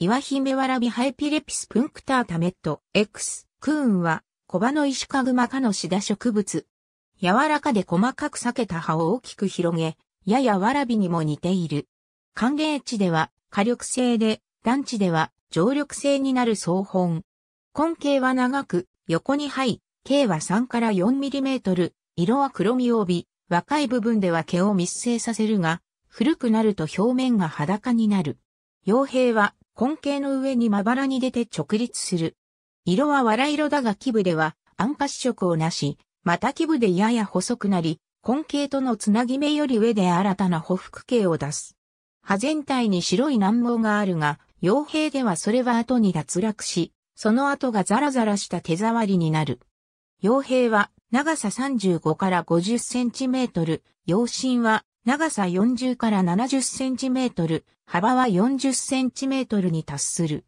岩姫わらびハイピレピスプンクタータメット、X、クーンは、コバの石かぐまかのシダ植物。柔らかで細かく裂けた葉を大きく広げ、ややわらびにも似ている。寒冷地では火力性で、団地では常緑性になる草本。根茎は長く、横に這い、径は3から4ミリメートル、色は黒み帯び、若い部分では毛を密生させるが、古くなると表面が裸になる。傭兵は根茎の上にまばらに出て直立する。色は藁色だが基部では暗褐色をなし、また基部でやや細くなり、根茎とのつなぎ目より上で新たな補服形を出す。葉全体に白い難毛があるが、傭兵ではそれは後に脱落し、その後がザラザラした手触りになる。傭兵は長さ35から50センチメートル、陽身は長さ40から70センチメートル、幅は40センチメートルに達する。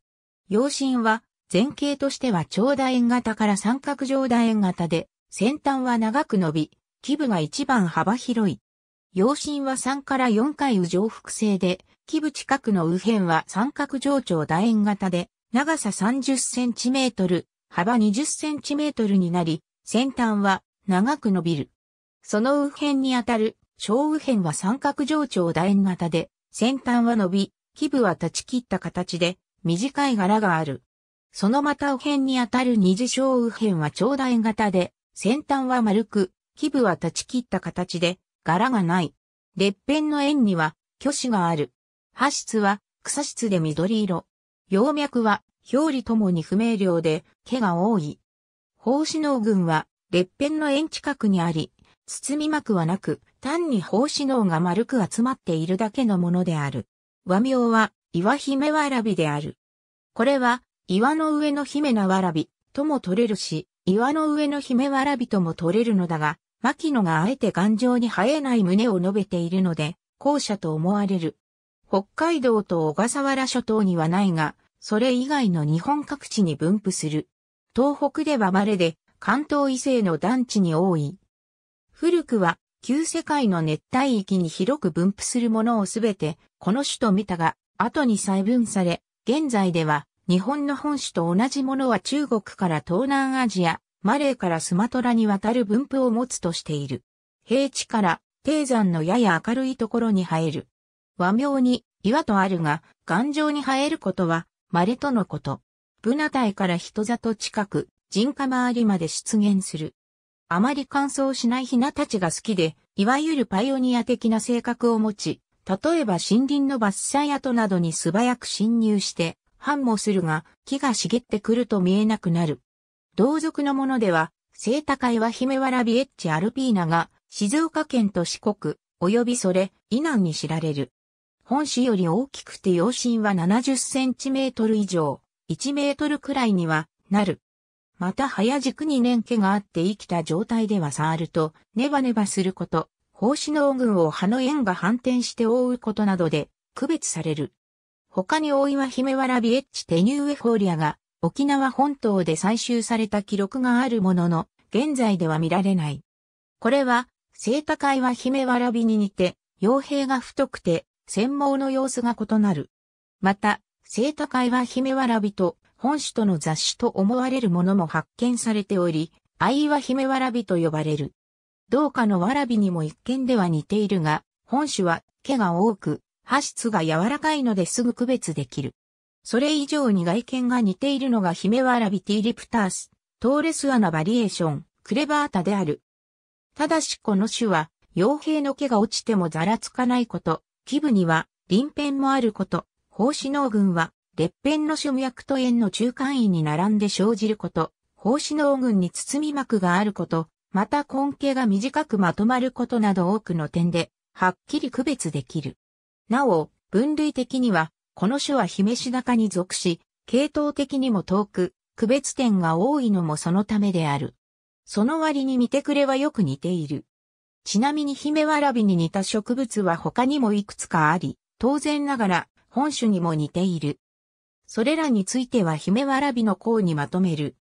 養針は、前景としては長楕円型から三角状楕円型で、先端は長く伸び、基部が一番幅広い。養針は3から4回右上複製で、基部近くの右辺は三角上長楕円型で、長さ30センチメートル、幅20センチメートルになり、先端は長く伸びる。その右辺にあたる小右辺は三角上長楕円型で、先端は伸び、基部は断ち切った形で、短い柄がある。そのまた右辺にあたる二次小右辺は長楕円型で、先端は丸く、基部は断ち切った形で、柄がない。列辺の円には、虚子がある。葉質は、草質で緑色。葉脈は、表裏ともに不明瞭で、毛が多い。胞子脳群は、列辺の円近くにあり、包み膜はなく、単に胞子脳が丸く集まっているだけのものである。和名は、岩姫わらびである。これは、岩の上の姫なわらびとも取れるし、岩の上の姫わらびとも取れるのだが、牧野があえて頑丈に生えない胸を述べているので、後者と思われる。北海道と小笠原諸島にはないが、それ以外の日本各地に分布する。東北では稀で、関東以西の団地に多い。古くは旧世界の熱帯域に広く分布するものをすべて、この種と見たが、後に細分され、現在では、日本の本種と同じものは中国から東南アジア、マレーからスマトラに渡る分布を持つとしている。平地から低山のやや明るいところに生える。和名に岩とあるが、頑丈に生えることは、稀とのこと。ブナ帯から人里近く、人家周りまで出現する。あまり乾燥しないヒナたちが好きで、いわゆるパイオニア的な性格を持ち、例えば森林の伐採跡などに素早く侵入して、繁茂するが、木が茂ってくると見えなくなる。同族のものでは、聖高いはヒメワラビエッチアルピーナが、静岡県と四国、及びそれ、以南に知られる。本市より大きくて養身は70センチメートル以上、1メートルくらいには、なる。また早軸に年季があって生きた状態では触ると、ネバネバすること、胞子の群を葉の縁が反転して覆うことなどで、区別される。他に大岩姫わらびエッチテニューエフォーリアが、沖縄本島で採集された記録があるものの、現在では見られない。これは、生高は姫わらびに似て、傭兵が太くて、専門の様子が異なる。また、生高は姫わらびと本種との雑種と思われるものも発見されており、愛は姫わらびと呼ばれる。同化のわらびにも一見では似ているが、本種は毛が多く、発質が柔らかいのですぐ区別できる。それ以上に外見が似ているのがヒメワラビティリプタース、トーレスアナバリエーション、クレバータである。ただしこの種は、傭兵の毛が落ちてもざらつかないこと、基部には、鱗片もあること、胞子脳群は、列辺の春脈と円の中間位に並んで生じること、胞子の群に包み膜があること、また根茎が短くまとまることなど多くの点で、はっきり区別できる。なお、分類的には、この種は姫シ中に属し、系統的にも遠く、区別点が多いのもそのためである。その割に見てくれはよく似ている。ちなみに姫わらびに似た植物は他にもいくつかあり、当然ながら本種にも似ている。それらについては姫わらびの項にまとめる。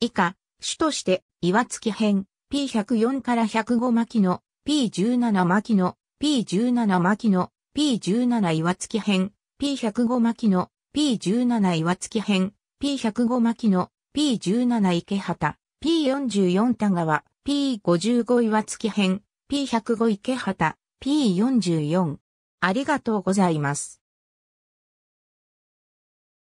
以下、主として、岩月編、P104 から105巻の、P17 巻の、P17 巻の、P17 岩月編、P105 巻の、P17 岩月編、P105 巻の、P17 池畑、P44 田川、P55 岩月編、P105 池畑、P44。ありがとうございます。